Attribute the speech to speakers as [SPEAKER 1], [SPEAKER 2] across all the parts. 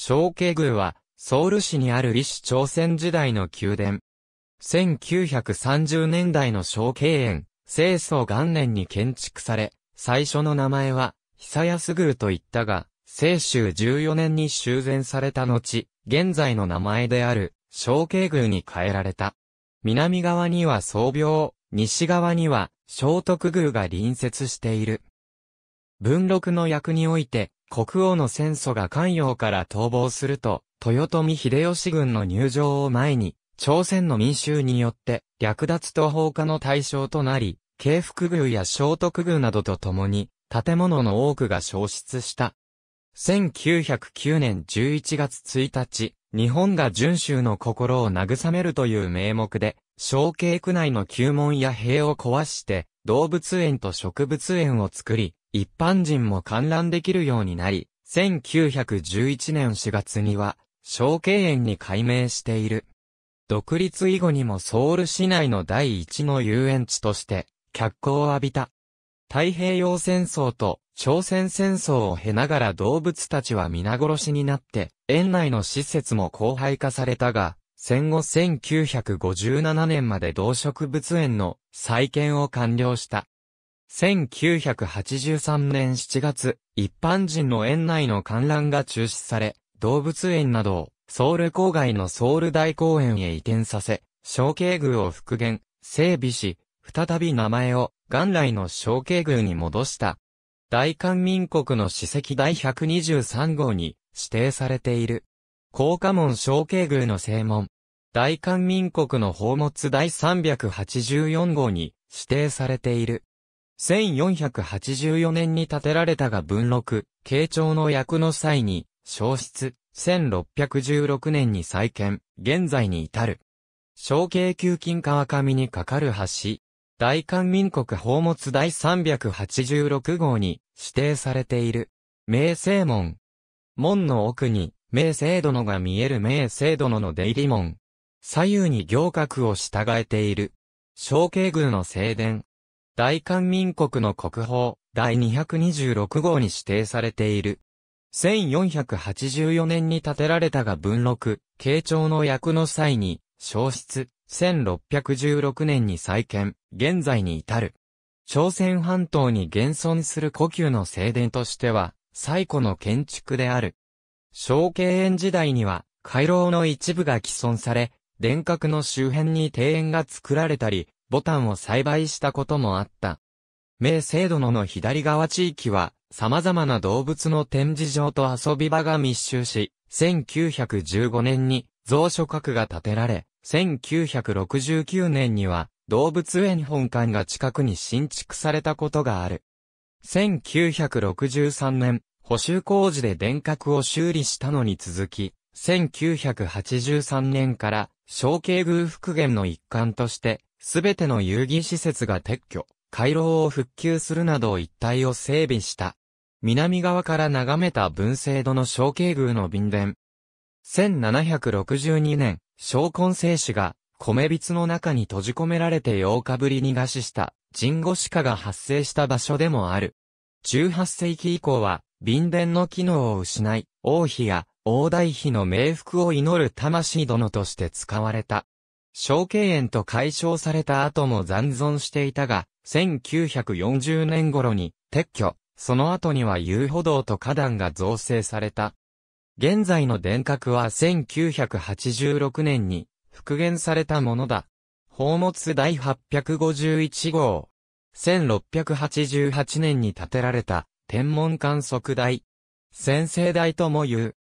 [SPEAKER 1] 小慶宮は、ソウル市にある李氏朝鮮時代の宮殿。1930年代の小慶園、清宗元年に建築され、最初の名前は、久安宮と言ったが、清州14年に修繕された後、現在の名前である、小慶宮に変えられた。南側には宗廟、西側には、聖徳宮が隣接している。文禄の役において、国王の戦争が関陽から逃亡すると、豊臣秀吉軍の入場を前に、朝鮮の民衆によって、略奪と放火の対象となり、慶福宮や聖徳宮などと共に、建物の多くが消失した。1909年11月1日、日本が遵守の心を慰めるという名目で、小慶区内の旧門や塀を壊して、動物園と植物園を作り、一般人も観覧できるようになり、1911年4月には、小敬園に改名している。独立以後にもソウル市内の第一の遊園地として、脚光を浴びた。太平洋戦争と朝鮮戦争を経ながら動物たちは皆殺しになって、園内の施設も荒廃化されたが、戦後1957年まで動植物園の再建を完了した。1983年7月、一般人の園内の観覧が中止され、動物園などをソウル郊外のソウル大公園へ移転させ、小渓宮を復元、整備し、再び名前を元来の小渓宮に戻した。大韓民国の史跡第123号に指定されている。高家門小渓宮の正門。大韓民国の宝物第384号に指定されている。1484年に建てられたが文禄、慶長の役の際に、消失、1616年に再建、現在に至る。小慶急金川上に架かる橋、大韓民国宝物第386号に指定されている。明星門。門の奥に、明星殿が見える明星殿の出入り門。左右に行革を従えている。小慶宮の正殿、大韓民国の国宝第226号に指定されている。1484年に建てられたが文禄、慶長の役の際に、消失、1616年に再建、現在に至る。朝鮮半島に現存する故宮の正殿としては、最古の建築である。小慶園時代には、回廊の一部が既存され、殿閣の周辺に庭園が作られたり、ボタンを栽培したこともあった。明聖殿の左側地域は、様々な動物の展示場と遊び場が密集し、1915年に蔵書閣が建てられ、1969年には動物園本館が近くに新築されたことがある。1963年、補修工事で電閣を修理したのに続き、1983年から小慶宮復元の一環として、すべての遊戯施設が撤去、回廊を復旧するなど一帯を整備した。南側から眺めた文政殿の小慶宮の便殿。1762年、小根聖子が、米びつの中に閉じ込められて8日ぶりに餓死した、人護鹿が発生した場所でもある。18世紀以降は、便殿の機能を失い、王妃や王大妃の冥福を祈る魂殿として使われた。小敬遠と解消された後も残存していたが、1940年頃に撤去、その後には遊歩道と花壇が造成された。現在の電閣は1986年に復元されたものだ。宝物第851号。1688年に建てられた天文観測台。先制台とも言う。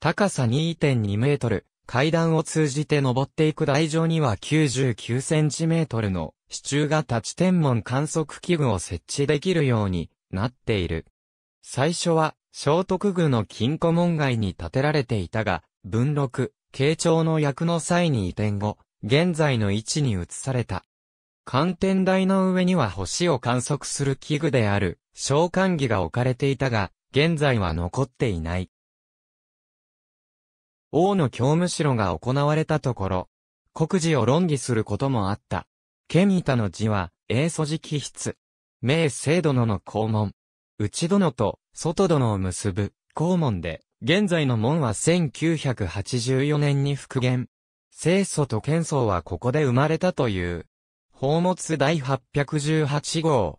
[SPEAKER 1] 高さ2.2メートル、階段を通じて登っていく台上には99センチメートルの支柱が立ち天文観測器具を設置できるようになっている。最初は聖徳宮の金庫門外に建てられていたが、文禄、慶長の役の際に移転後、現在の位置に移された。観天台の上には星を観測する器具である、召喚儀が置かれていたが、現在は残っていない。王の教務郎が行われたところ、国事を論議することもあった。ケミタの字は、英祖寺記筆。明聖殿の校門。内殿と外殿を結ぶ校門で、現在の門は1984年に復元。清祖と剣祖はここで生まれたという。宝物第818号。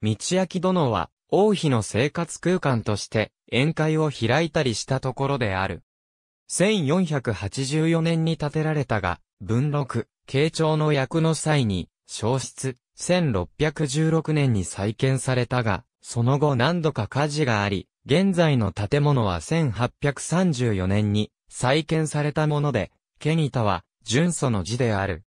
[SPEAKER 1] 道明殿は、王妃の生活空間として、宴会を開いたりしたところである。1484年に建てられたが、文禄、慶長の役の際に、消失、1616年に再建されたが、その後何度か火事があり、現在の建物は1834年に再建されたもので、ケニタは、純祖の字である。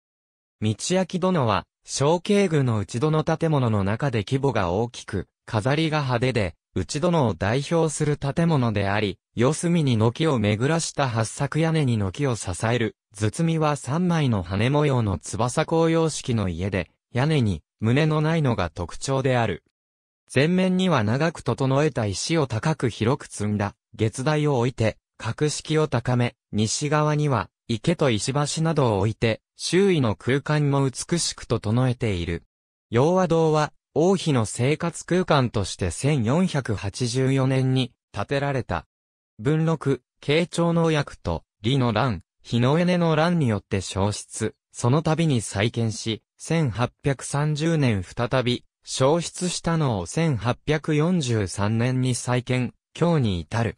[SPEAKER 1] 道明殿は、小慶宮の内戸の建物の中で規模が大きく、飾りが派手で、内殿を代表する建物であり、四隅に軒を巡らした八作屋根に軒を支える、頭みは三枚の羽模様の翼紅様式の家で、屋根に胸のないのが特徴である。前面には長く整えた石を高く広く積んだ、月台を置いて、格式を高め、西側には、池と石橋などを置いて、周囲の空間も美しく整えている。洋和堂は、王妃の生活空間として1484年に建てられた。文禄、慶長の役と、李の乱、日のエの乱によって消失、その度に再建し、1830年再び、消失したのを1843年に再建、今日に至る。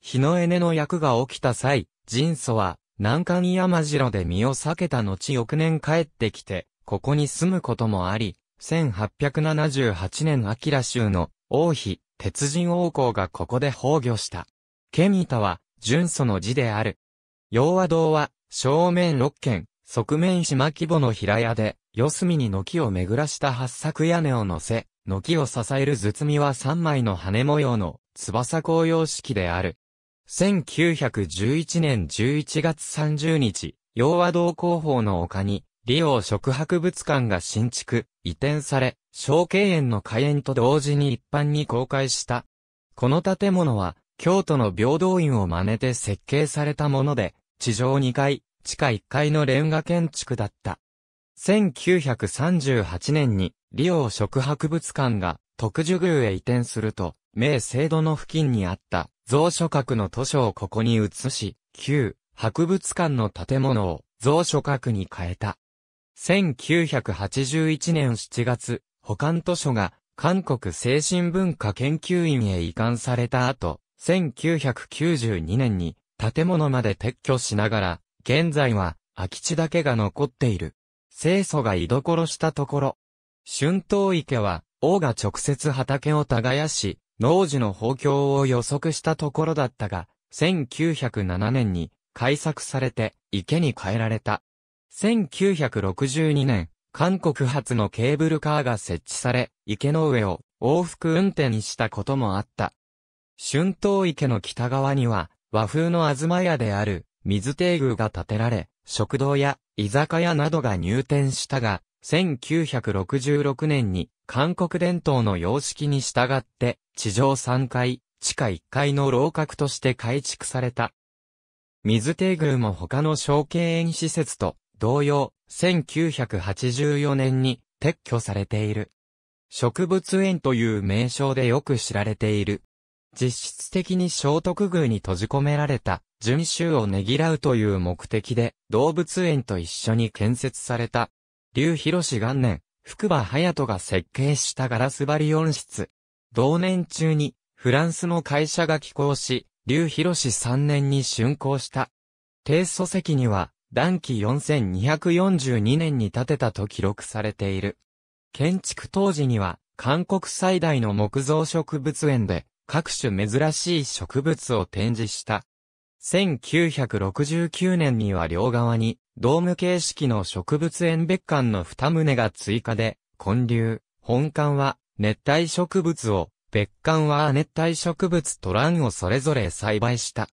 [SPEAKER 1] 日のエの役が起きた際、人祖は、南関山城で身を避けた後翌年帰ってきて、ここに住むこともあり、1878年アキラ州の王妃、鉄人王侯がここで崩御した。ケミタは、純祖の字である。洋和堂は、正面六軒、側面島規模の平屋で、四隅に軒を巡らした八作屋根を乗せ、軒を支える包みは三枚の羽模様の翼公用式である。1911年11月30日、洋和堂広報の丘に、リオ植博物館が新築、移転され、小慶園の開園と同時に一般に公開した。この建物は、京都の平等院を真似て設計されたもので、地上2階、地下1階のレンガ建築だった。1938年に、リオ植博物館が、特殊宮へ移転すると、明聖堂の付近にあった、蔵書閣の図書をここに移し、旧、博物館の建物を、蔵書閣に変えた。1981年7月、保管図書が韓国精神文化研究院へ移管された後、1992年に建物まで撤去しながら、現在は空き地だけが残っている。清楚が居所したところ。春闘池は、王が直接畑を耕し、農事の豊況を予測したところだったが、1907年に改作されて池に変えられた。1962年、韓国発のケーブルカーが設置され、池の上を往復運転したこともあった。春東池の北側には、和風の東屋である水亭宮が建てられ、食堂や居酒屋などが入店したが、1966年に韓国伝統の様式に従って、地上3階、地下1階の楼閣として改築された。水亭宮も他の小経園施設と同様、1984年に撤去されている。植物園という名称でよく知られている。実質的に聖徳宮に閉じ込められた、遵州をねぎらうという目的で、動物園と一緒に建設された。劉広氏元年、福場隼人が設計したガラス張り温室。同年中に、フランスの会社が寄港し、劉広氏3年に竣工した。低祖席には、断期4242年に建てたと記録されている。建築当時には、韓国最大の木造植物園で、各種珍しい植物を展示した。1969年には両側に、ドーム形式の植物園別館の二棟が追加で、根流、本館は熱帯植物を、別館は熱帯植物とンをそれぞれ栽培した。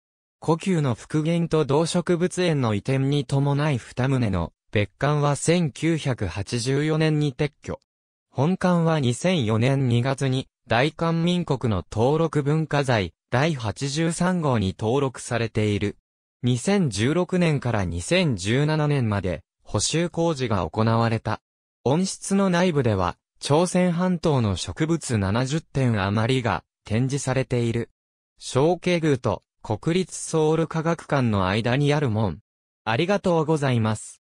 [SPEAKER 1] 故宮の復元と動植物園の移転に伴い二棟の別館は1984年に撤去。本館は2004年2月に大韓民国の登録文化財第83号に登録されている。2016年から2017年まで補修工事が行われた。温室の内部では朝鮮半島の植物70点余りが展示されている。小景宮と国立ソウル科学館の間にある門。ありがとうございます。